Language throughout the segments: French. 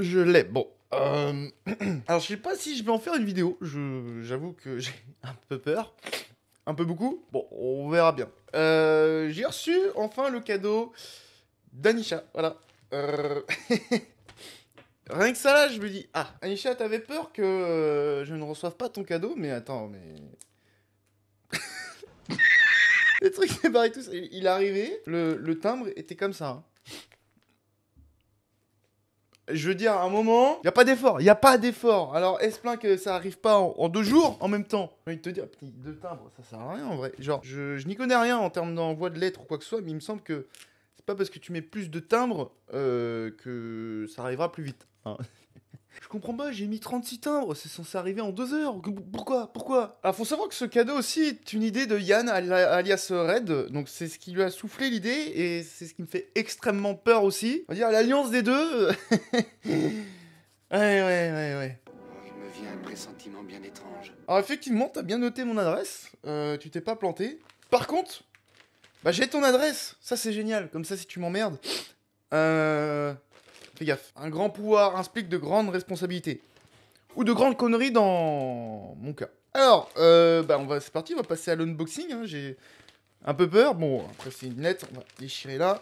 Je l'ai, bon. Euh, alors, je sais pas si je vais en faire une vidéo. J'avoue que j'ai un peu peur. Un peu beaucoup. Bon, on verra bien. Euh, j'ai reçu enfin le cadeau d'Anisha. Voilà. Euh, rien que ça, là, je me dis Ah, Anisha, t'avais peur que je ne reçoive pas ton cadeau, mais attends, mais. le truc Il est arrivé, le, le timbre était comme ça. Hein je veux dire, à un moment, il n'y a pas d'effort. Il n'y a pas d'effort. Alors, est-ce plein que ça arrive pas en, deux jours en même temps J'ai envie te dire, petit, deux timbres, ça sert à rien en vrai. Genre, je, n'y connais rien en termes d'envoi de lettres ou quoi que ce soit, mais il me semble que c'est pas parce que tu mets plus de timbres euh, que ça arrivera plus vite. Je comprends pas, j'ai mis 36 timbres, c'est censé arriver en deux heures. Pourquoi Pourquoi Alors, ah, faut savoir que ce cadeau aussi est une idée de Yann alias Red, donc c'est ce qui lui a soufflé l'idée et c'est ce qui me fait extrêmement peur aussi. On va dire l'alliance des deux. ouais, ouais, ouais, ouais. Il oh, me vient un pressentiment bien étrange. Alors, effectivement, t'as bien noté mon adresse, euh, tu t'es pas planté. Par contre, bah j'ai ton adresse, ça c'est génial, comme ça si tu m'emmerdes. Euh. Fais gaffe. Un grand pouvoir implique de grandes responsabilités. Ou de grandes conneries dans mon cas. Alors, euh, bah on va, c'est parti, on va passer à l'unboxing. Hein. J'ai un peu peur. Bon, après c'est une lettre, on va déchirer là.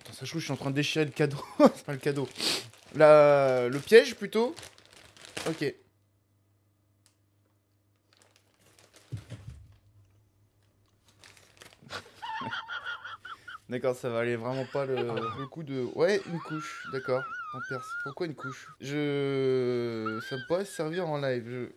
Attends, ça je je suis en train de déchirer le cadeau. c'est pas le cadeau. La... Le piège plutôt. Ok. D'accord, ça aller vraiment pas le, ah. le, coup de. Ouais, une couche, d'accord. En perse. Pourquoi une couche Je. Ça me pourrait servir en live.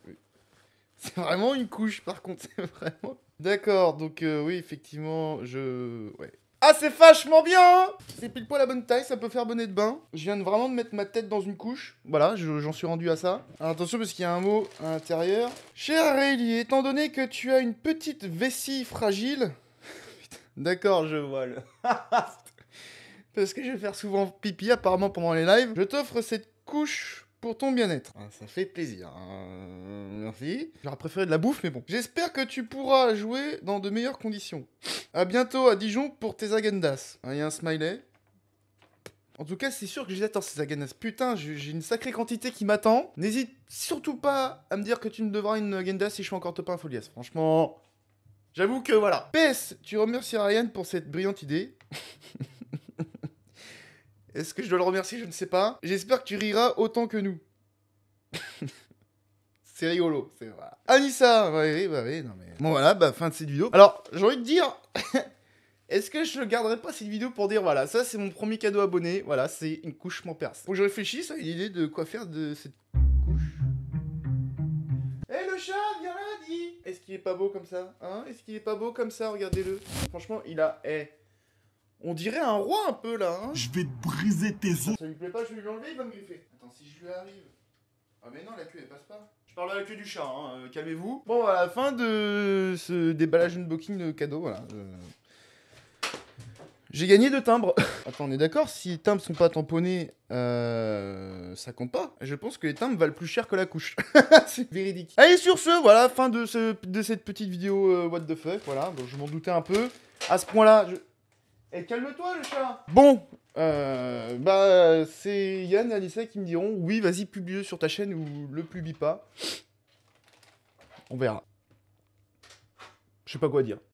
C'est vraiment une couche, par contre, c'est vraiment. D'accord, donc euh, oui, effectivement, je. Ouais. Ah, c'est vachement bien hein C'est pile poil la bonne taille, ça peut faire bonnet de bain. Je viens vraiment de mettre ma tête dans une couche. Voilà, j'en suis rendu à ça. Alors, attention, parce qu'il y a un mot à l'intérieur. Cher Rayleigh, étant donné que tu as une petite vessie fragile, D'accord, je vois. Le... Parce que je vais faire souvent pipi apparemment pendant les lives. Je t'offre cette couche pour ton bien-être. Ah, ça fait plaisir. Hein. merci. J'aurais préféré de la bouffe, mais bon. J'espère que tu pourras jouer dans de meilleures conditions. À bientôt à Dijon pour tes agendas. Ah, il y a un smiley. En tout cas, c'est sûr que attends, ces agendas. Putain, j'ai une sacrée quantité qui m'attend. N'hésite surtout pas à me dire que tu me devras une agenda si je suis encore top un Franchement, J'avoue que voilà. PS, tu remercies Ryan pour cette brillante idée. Est-ce que je dois le remercier Je ne sais pas. J'espère que tu riras autant que nous. c'est rigolo, c'est vrai. Anissa bah oui, bah oui, non mais... Bon voilà, bah, fin de cette vidéo. Alors, j'ai envie de dire... Est-ce que je ne garderai pas cette vidéo pour dire voilà, ça c'est mon premier cadeau abonné, voilà, c'est une couche mon perce. Faut que je réfléchisse à une idée de quoi faire de cette couche. Eh le chat, est-ce qu'il est pas beau comme ça Hein Est-ce qu'il est pas beau comme ça Regardez-le. Franchement, il a. Eh. On dirait un roi un peu là, hein Je vais te briser tes os Ça lui plaît pas, je vais lui enlever, il va me griffer. Attends, si je lui arrive. Ah mais non, la queue elle passe pas. Je parle à la queue du chat, hein, euh, calmez-vous. Bon, à la fin de ce déballage unboxing de cadeaux, voilà. Euh, j'ai gagné deux timbres. Attends, on est d'accord, si les timbres sont pas tamponnés, euh ça compte pas. Je pense que les timbres valent plus cher que la couche. c'est véridique. Allez, sur ce, voilà, fin de, ce, de cette petite vidéo euh, What the fuck. Voilà, Donc je m'en doutais un peu. À ce point-là, je... Eh, calme-toi, le chat Bon, euh, bah, c'est Yann et Anissa qui me diront oui, vas-y, publie sur ta chaîne ou le publie pas. On verra. Je sais pas quoi dire.